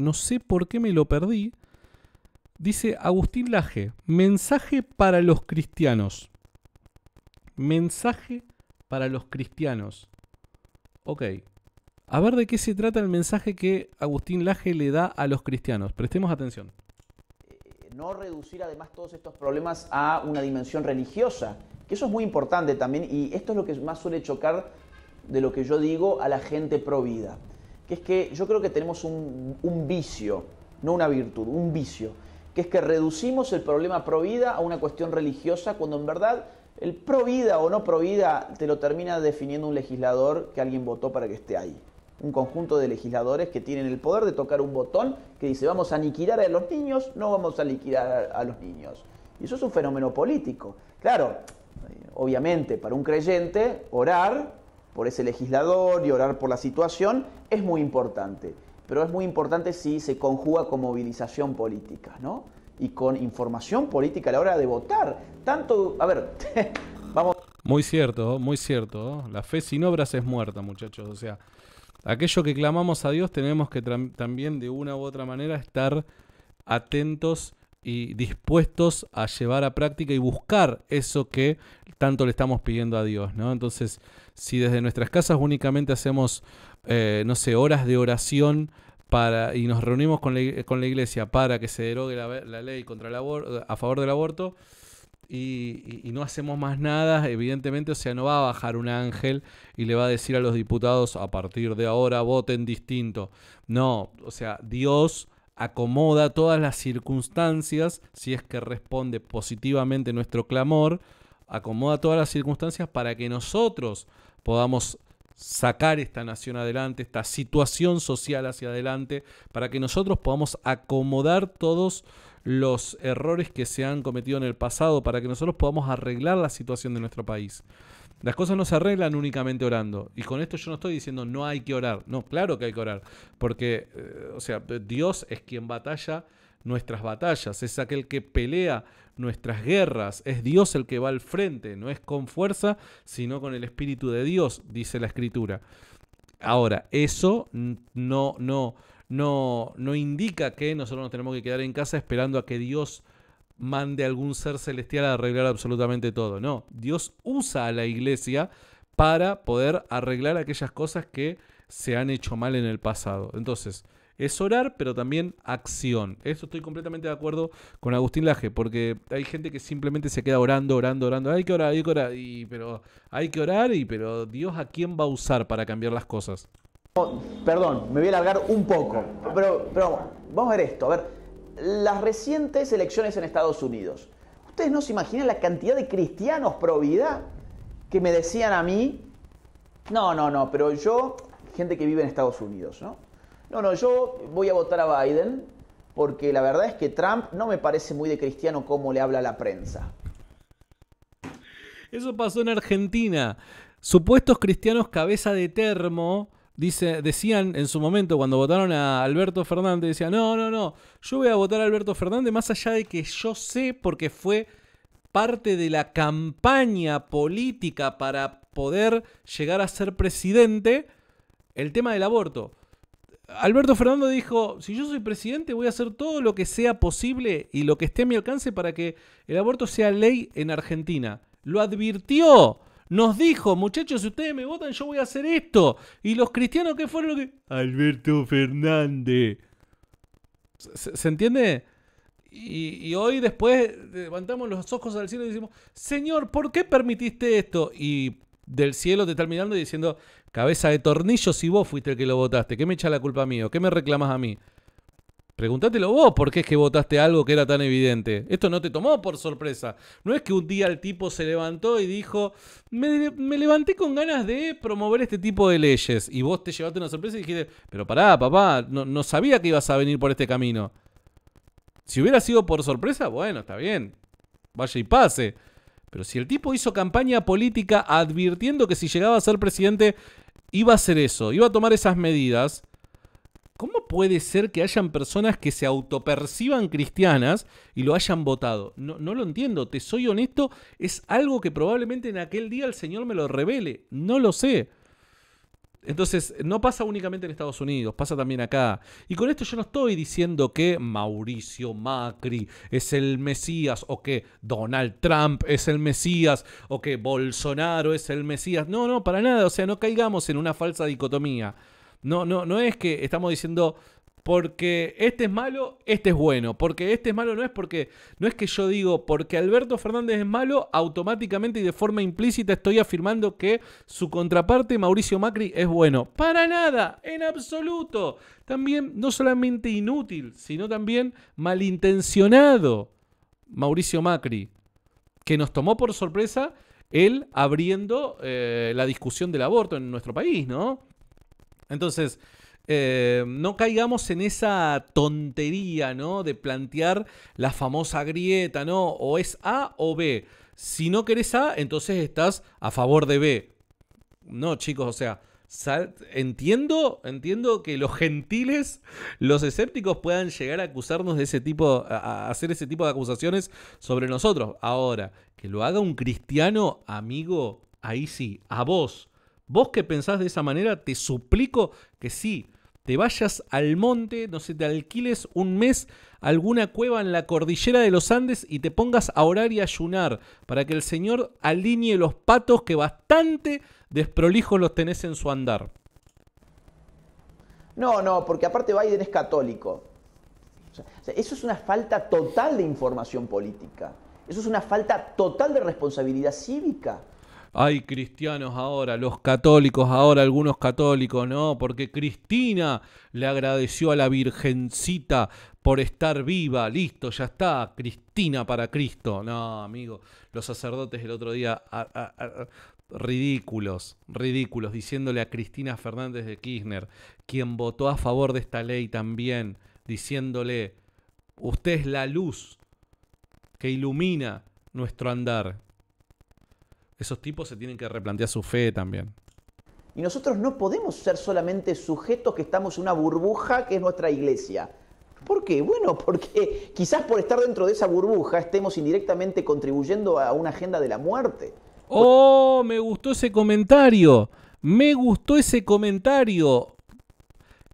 no sé por qué me lo perdí. Dice Agustín Laje, mensaje para los cristianos. Mensaje para los cristianos. Ok. A ver de qué se trata el mensaje que Agustín Laje le da a los cristianos. Prestemos atención. Eh, no reducir además todos estos problemas a una dimensión religiosa, que eso es muy importante también y esto es lo que más suele chocar de lo que yo digo a la gente pro vida que es que yo creo que tenemos un, vicio, no una virtud, un vicio, que es que reducimos el problema pro vida a una cuestión religiosa cuando en verdad el pro vida o no pro vida te lo termina definiendo un legislador que alguien votó para que esté ahí. Un conjunto de legisladores que tienen el poder de tocar un botón que dice vamos a aniquilar a los niños, no vamos a liquidar a los niños. Y eso es un fenómeno político. Claro, obviamente para un creyente orar por ese legislador y orar por la situación es muy importante. Pero es muy importante si se conjuga con movilización política, ¿no? Y con información política a la hora de votar. Tanto, a ver, vamos. Muy cierto, muy cierto. La fe sin obras es muerta, muchachos. O sea, aquello que clamamos a Dios tenemos que también de una u otra manera estar atentos y dispuestos a llevar a práctica y buscar eso que tanto le estamos pidiendo a Dios, ¿no? Entonces, si desde nuestras casas únicamente hacemos, eh, no sé, horas de oración para, y nos reunimos con la, con la iglesia para que se derogue la, ley contra el aborto, a favor del aborto, y, y, no hacemos más nada, evidentemente, o sea, no va a bajar un ángel y le va a decir a los diputados, a partir de ahora voten distinto. No, o sea, Dios acomoda todas las circunstancias, si es que responde positivamente nuestro clamor, acomoda todas las circunstancias para que nosotros podamos sacar esta nación adelante, esta situación social hacia adelante, para que nosotros podamos acomodar todos los errores que se han cometido en el pasado, para que nosotros podamos arreglar la situación de nuestro país. Las cosas no se arreglan únicamente orando. Y con esto yo no estoy diciendo no hay que orar. No, claro que hay que orar. Porque, eh, o sea, Dios es quien batalla nuestras batallas. Es aquel que pelea nuestras guerras. Es Dios el que va al frente, no es con fuerza, sino con el Espíritu de Dios, dice la Escritura. Ahora, eso no, no, no, no indica que nosotros nos tenemos que quedar en casa esperando a que Dios mande algún ser celestial a arreglar absolutamente todo. No, Dios usa a la iglesia para poder arreglar aquellas cosas que se han hecho mal en el pasado. Entonces, es orar, pero también acción. Eso estoy completamente de acuerdo con Agustín Laje, porque hay gente que simplemente se queda orando, orando, orando. Hay que orar, hay que orar, pero hay que orar, y pero Dios a quién va a usar para cambiar las cosas. perdón, me voy a alargar un poco, pero, pero vamos a ver esto. A ver, las recientes elecciones en Estados Unidos. Ustedes no se imaginan la cantidad de cristianos pro vida que me decían a mí, no, no, no, pero yo gente que vive en Estados Unidos, ¿no? No, no, yo voy a votar a Biden porque la verdad es que Trump no me parece muy de cristiano como le habla la prensa. Eso pasó en Argentina. Supuestos cristianos cabeza de termo dice, decían en su momento cuando votaron a Alberto Fernández, decían, no, no, no, yo voy a votar a Alberto Fernández más allá de que yo sé porque fue parte de la campaña política para poder llegar a ser presidente el tema del aborto. Alberto Fernando dijo, si yo soy presidente voy a hacer todo lo que sea posible y lo que esté a mi alcance para que el aborto sea ley en Argentina. Lo advirtió, nos dijo, muchachos, si ustedes me votan yo voy a hacer esto. Y los cristianos, ¿qué fueron lo que... Alberto Fernández. ¿Se, entiende? Y, y, hoy después levantamos los ojos al cielo y decimos, Señor, ¿por qué permitiste esto? Y del cielo te está mirando y diciendo, Cabeza de tornillo si vos fuiste el que lo votaste. ¿Qué me echa la culpa mío? mí? qué me reclamas a mí? Pregúntatelo vos por qué es que votaste algo que era tan evidente. Esto no te tomó por sorpresa. No es que un día el tipo se levantó y dijo, me, levanté con ganas de promover este tipo de leyes. Y vos te llevaste una sorpresa y dijiste, pero pará, papá, no sabía que ibas a venir por este camino. Si hubiera sido por sorpresa, bueno, está bien. Vaya y pase. Pero si el tipo hizo campaña política advirtiendo que si llegaba a ser presidente iba a hacer eso, iba a tomar esas medidas, ¿cómo puede ser que hayan personas que se autoperciban cristianas y lo hayan votado? No, no, lo entiendo, te soy honesto, es algo que probablemente en aquel día el Señor me lo revele, no lo sé. Entonces, no pasa únicamente en Estados Unidos, pasa también acá. Y con esto yo no estoy diciendo que Mauricio Macri es el Mesías o que Donald Trump es el Mesías o que Bolsonaro es el Mesías. No, no, para nada. O sea, no caigamos en una falsa dicotomía. No, no, no es que estamos diciendo porque este es malo, este es bueno. Porque este es malo no es porque. No es que yo digo porque Alberto Fernández es malo, automáticamente y de forma implícita estoy afirmando que su contraparte, Mauricio Macri, es bueno. Para nada, en absoluto. También, no solamente inútil, sino también malintencionado. Mauricio Macri, que nos tomó por sorpresa él abriendo eh, la discusión del aborto en nuestro país, ¿no? Entonces eh, no caigamos en esa tontería, ¿no? De plantear la famosa grieta, ¿no? O es A o B. Si no querés A, entonces estás a favor de B. No, chicos, o sea, entiendo, entiendo que los gentiles, los escépticos puedan llegar a acusarnos de ese tipo, a hacer ese tipo de acusaciones sobre nosotros. Ahora, que lo haga un cristiano, amigo, ahí sí, a vos. Vos que pensás de esa manera, te suplico que sí, te vayas al monte, no sé, te alquiles un mes alguna cueva en la cordillera de los Andes y te pongas a orar y ayunar para que el Señor alinee los patos que bastante desprolijos los tenés en su andar. No, no, porque aparte Biden es católico. eso es una falta total de información política. Eso es una falta total de responsabilidad cívica hay cristianos ahora, los católicos ahora, algunos católicos, ¿no? Porque Cristina le agradeció a la Virgencita por estar viva, listo, ya está, Cristina para Cristo. No, amigo, los sacerdotes el otro día... ridículos, ridículos, diciéndole a Cristina Fernández de Kirchner, quien votó a favor de esta ley también, diciéndole, usted es la luz que ilumina nuestro andar esos tipos se tienen que replantear su fe también. Y nosotros no podemos ser solamente sujetos que estamos en una burbuja que es nuestra iglesia. ¿Por qué? Bueno, porque quizás por estar dentro de esa burbuja estemos indirectamente contribuyendo a una agenda de la muerte. Oh, me gustó ese comentario. Me gustó ese comentario.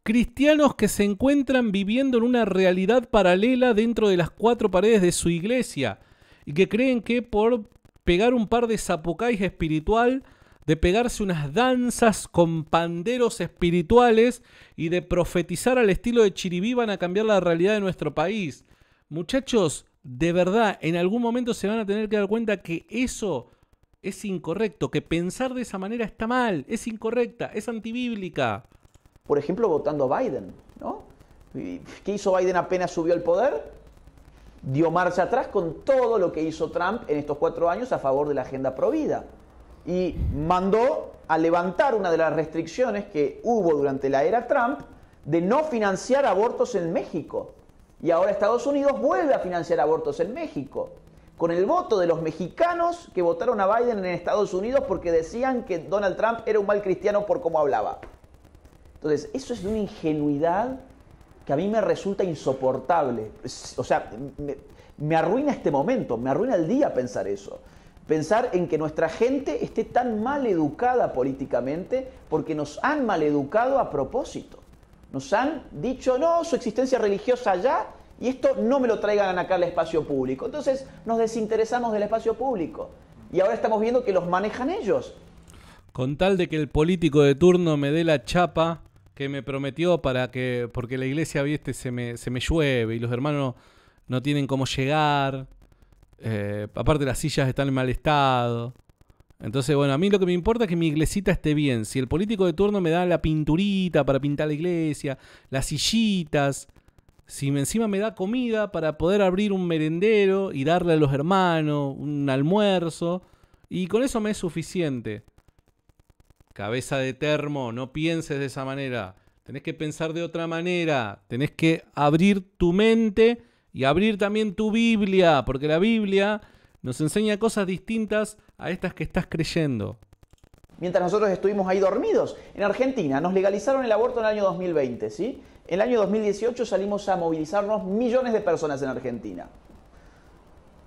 Cristianos que se encuentran viviendo en una realidad paralela dentro de las cuatro paredes de su iglesia y que creen que por pegar un par de zapucáis espiritual, de pegarse unas danzas con panderos espirituales y de profetizar al estilo de Chiribí van a cambiar la realidad de nuestro país. Muchachos, de verdad, en algún momento se van a tener que dar cuenta que eso es incorrecto, que pensar de esa manera está mal, es incorrecta, es antibíblica. Por ejemplo, votando a Biden, ¿no? ¿Qué hizo Biden apenas subió al poder? dio marcha atrás con todo lo que hizo Trump en estos cuatro años a favor de la agenda Vida. Y mandó a levantar una de las restricciones que hubo durante la era Trump de no financiar abortos en México. Y ahora Estados Unidos vuelve a financiar abortos en México. Con el voto de los mexicanos que votaron a Biden en Estados Unidos porque decían que Donald Trump era un mal cristiano por cómo hablaba. Entonces, eso es de una ingenuidad que a mí me resulta insoportable. O sea, me, arruina este momento, me arruina el día pensar eso. Pensar en que nuestra gente esté tan mal educada políticamente porque nos han mal educado a propósito. Nos han dicho, no, su existencia religiosa ya, y esto no me lo traigan acá al espacio público. Entonces nos desinteresamos del espacio público y ahora estamos viendo que los manejan ellos. Con tal de que el político de turno me dé la chapa, que me prometió para que, porque la iglesia, viste, se me, se me llueve y los hermanos no tienen cómo llegar. Eh, aparte las sillas están en mal estado. Entonces, bueno, a mí lo que me importa es que mi iglesita esté bien. Si el político de turno me da la pinturita para pintar la iglesia, las sillitas, si encima me da comida para poder abrir un merendero y darle a los hermanos un almuerzo, y con eso me es suficiente. Cabeza de termo, no pienses de esa manera. Tenés que pensar de otra manera. Tenés que abrir tu mente y abrir también tu Biblia, porque la Biblia nos enseña cosas distintas a estas que estás creyendo. Mientras nosotros estuvimos ahí dormidos, en Argentina nos legalizaron el aborto en el año 2020, ¿sí? En el año 2018 salimos a movilizarnos millones de personas en Argentina.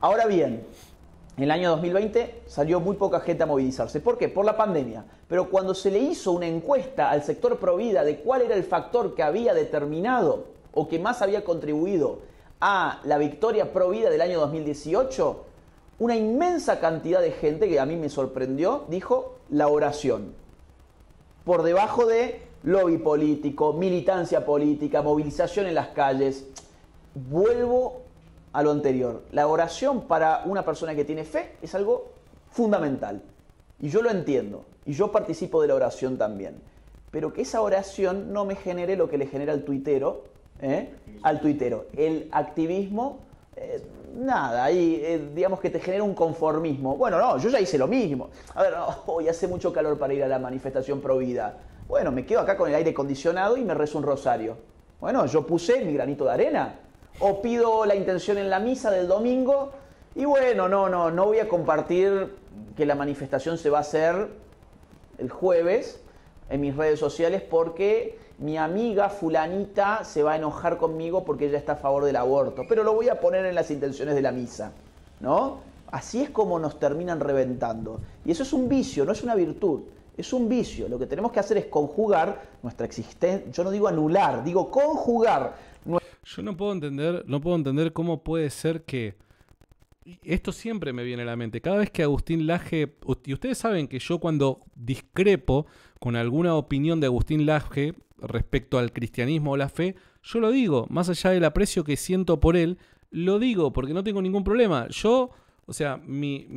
Ahora bien, en el año 2020 salió muy poca gente a movilizarse. ¿Por qué? Por la pandemia. Pero cuando se le hizo una encuesta al sector Provida de cuál era el factor que había determinado o que más había contribuido a la victoria Provida del año 2018, una inmensa cantidad de gente que a mí me sorprendió dijo la oración. Por debajo de lobby político, militancia política, movilización en las calles. Vuelvo a lo anterior. La oración para una persona que tiene fe es algo fundamental. Y yo lo entiendo. Y yo participo de la oración también. Pero que esa oración no me genere lo que le genera al tuitero. ¿eh? Al tuitero. El activismo, eh, nada. Eh, digamos que te genera un conformismo. Bueno, no, yo ya hice lo mismo. A ver, hoy hace mucho calor para ir a la manifestación pro vida. Bueno, me quedo acá con el aire acondicionado y me rezo un rosario. Bueno, yo puse mi granito de arena o pido la intención en la misa del domingo y bueno, no, no, no voy a compartir que la manifestación se va a hacer el jueves en mis redes sociales porque mi amiga fulanita se va a enojar conmigo porque ella está a favor del aborto, pero lo voy a poner en las intenciones de la misa, ¿no? Así es como nos terminan reventando. Y eso es un vicio, no es una virtud, es un vicio. Lo que tenemos que hacer es conjugar nuestra existencia, yo no digo anular, digo conjugar yo no puedo entender, no puedo entender cómo puede ser que esto siempre me viene a la mente. Cada vez que Agustín Laje, y ustedes saben que yo cuando discrepo con alguna opinión de Agustín Laje respecto al cristianismo o la fe, yo lo digo, más allá del aprecio que siento por él, lo digo porque no tengo ningún problema. Yo, o sea, mi,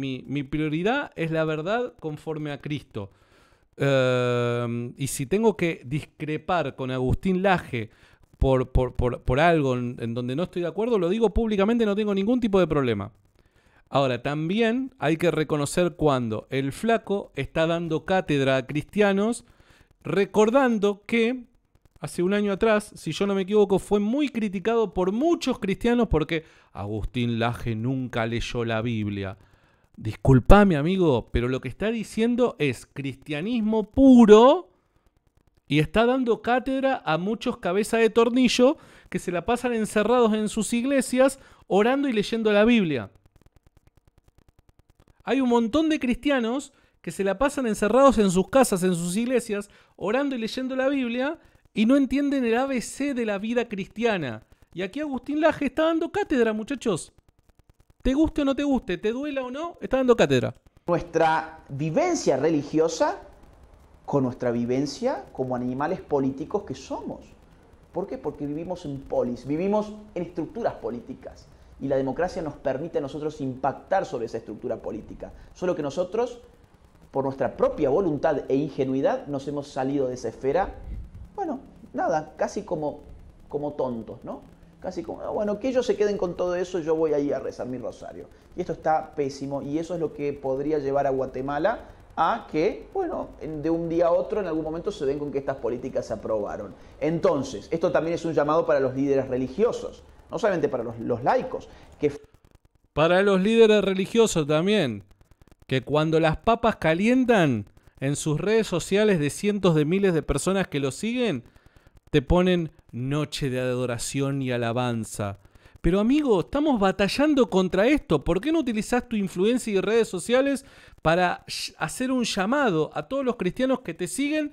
prioridad es la verdad conforme a Cristo. Em, y si tengo que discrepar con Agustín Laje por, algo en, en donde no estoy de acuerdo, lo digo públicamente, no tengo ningún tipo de problema. Ahora, también hay que reconocer cuando el flaco está dando cátedra a cristianos, recordando que hace un año atrás, si yo no me equivoco, fue muy criticado por muchos cristianos porque Agustín Laje nunca leyó la Biblia. Disculpame, amigo, pero lo que está diciendo es cristianismo puro y está dando cátedra a muchos cabeza de tornillo que se la pasan encerrados en sus iglesias orando y leyendo la Biblia. Hay un montón de cristianos que se la pasan encerrados en sus casas, en sus iglesias, orando y leyendo la Biblia y no entienden el ABC de la vida cristiana. Y aquí Agustín Laje está dando cátedra, muchachos. Te guste o no te guste, te duela o no, está dando cátedra. Nuestra vivencia religiosa con nuestra vivencia como animales políticos que somos. ¿Por qué? Porque vivimos en polis, vivimos en estructuras políticas y la democracia nos permite a nosotros impactar sobre esa estructura política. Solo que nosotros, por nuestra propia voluntad e ingenuidad, nos hemos salido de esa esfera, bueno, nada, casi como, como tontos, ¿no? Casi como, ah, bueno, que ellos se queden con todo eso, yo voy ahí a rezar mi rosario. Y esto está pésimo y eso es lo que podría llevar a Guatemala a que, bueno, de un día a otro en algún momento se den con que estas políticas se aprobaron. Entonces, esto también es un llamado para los líderes religiosos, no solamente para los, los laicos, que... Para los líderes religiosos también, que cuando las papas calientan en sus redes sociales de cientos de miles de personas que lo siguen, te ponen noche de adoración y alabanza pero amigo, estamos batallando contra esto. ¿Por qué no utilizas tu influencia y redes sociales para hacer un llamado a todos los cristianos que te siguen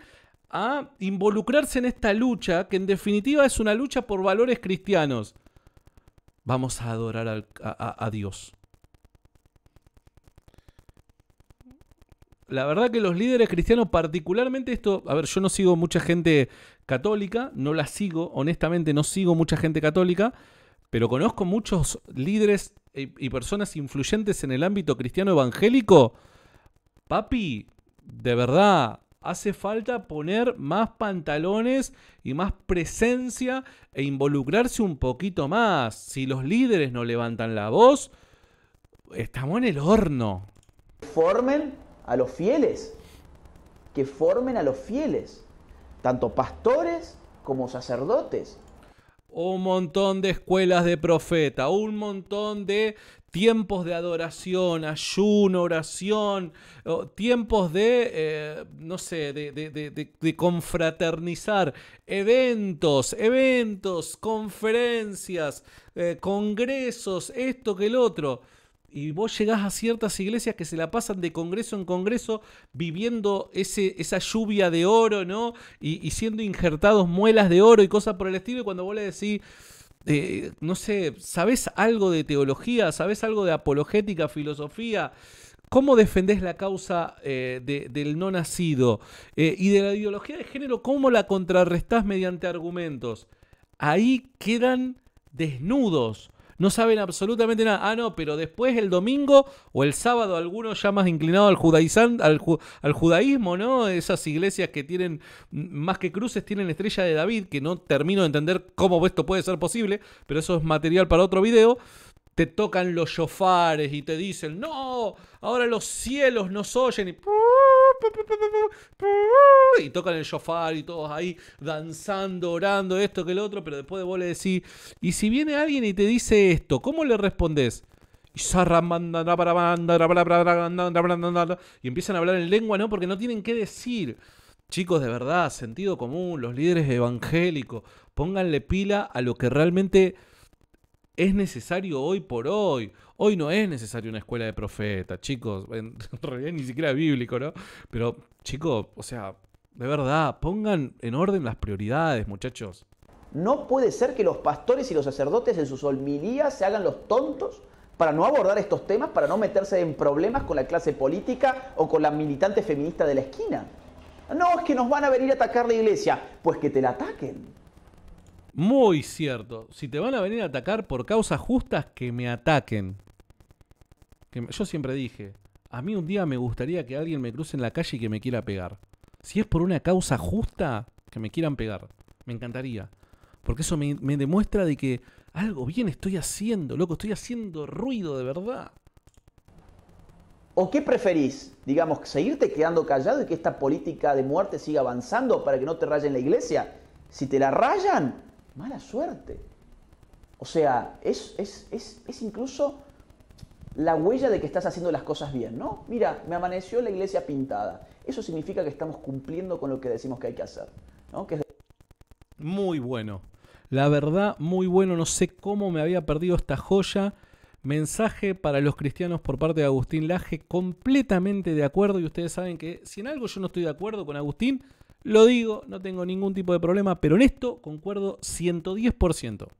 a involucrarse en esta lucha, que en definitiva es una lucha por valores cristianos? Vamos a adorar a, a Dios. la verdad que los líderes cristianos, particularmente esto, a ver, yo no sigo mucha gente católica, no la sigo, honestamente no sigo mucha gente católica, pero conozco muchos líderes eh, y, personas influyentes en el ámbito cristiano evangélico. Papi, de verdad, hace falta poner más pantalones y más presencia e involucrarse un poquito más. Si los líderes no levantan la voz, estamos en el horno. Formen a los fieles, que formen a los fieles, tanto pastores como sacerdotes un montón de escuelas de profeta, un montón de tiempos de adoración, ayuno, oración, tiempos de, eh, no sé, de, confraternizar, eventos, eventos, conferencias, eh, congresos, esto que el otro. Y vos llegás a ciertas iglesias que se la pasan de congreso en congreso viviendo ese, esa lluvia de oro, ¿no? Y, siendo injertados muelas de oro y cosas por el estilo. Y cuando vos le decís, eh, no sé, ¿sabés algo de teología? ¿Sabés algo de apologética, filosofía? ¿Cómo defendés la causa eh, del no nacido? Eh, y de la ideología de género, ¿cómo la contrarrestás mediante argumentos? Ahí quedan desnudos no saben absolutamente nada. Ah, no, pero después el domingo o el sábado, algunos ya más inclinados al, al, al judaísmo, ¿no? Esas iglesias que tienen, mm, más que cruces, tienen estrella de David, que no termino de entender cómo esto puede ser posible, pero eso es material para otro video te tocan los shofares y te dicen, no, ahora los cielos nos oyen y y tocan el shofar y todos ahí danzando, orando, esto que el otro, pero después de vos le decís, y si viene alguien y te dice esto, ¿cómo le respondés? Y empiezan a hablar en lengua, ¿no? Porque no tienen qué decir. Chicos, de verdad, sentido común, los líderes evangélicos, pónganle pila a lo que realmente es necesario hoy por hoy. Hoy no es necesario una escuela de profetas, chicos. En realidad ni siquiera bíblico, ¿no? Pero, chicos, o sea, de verdad, pongan en orden las prioridades, muchachos. No puede ser que los pastores y los sacerdotes en sus homilías se hagan los tontos para no abordar estos temas, para no meterse en problemas con la clase política o con la militante feminista de la esquina. No, es que nos van a venir a atacar la iglesia. Pues que te la ataquen. Muy cierto. Si te van a venir a atacar por causas justas, que me ataquen. Que yo siempre dije, a mí un día me gustaría que alguien me cruce en la calle y que me quiera pegar. Si es por una causa justa, que me quieran pegar. Me encantaría. Porque eso me, me demuestra de que algo bien estoy haciendo, loco, estoy haciendo ruido de verdad. ¿O qué preferís? Digamos, seguirte quedando callado y que esta política de muerte siga avanzando para que no te rayen la iglesia. Si te la rayan, mala suerte. O sea, es, incluso la huella de que estás haciendo las cosas bien, ¿no? Mira, me amaneció la iglesia pintada. Eso significa que estamos cumpliendo con lo que decimos que hay que hacer, ¿no? Muy bueno. La verdad, muy bueno. No sé cómo me había perdido esta joya. Mensaje para los cristianos por parte de Agustín Laje, completamente de acuerdo. Y ustedes saben que si en algo yo no estoy de acuerdo con Agustín, lo digo, no tengo ningún tipo de problema, pero en esto concuerdo 110%.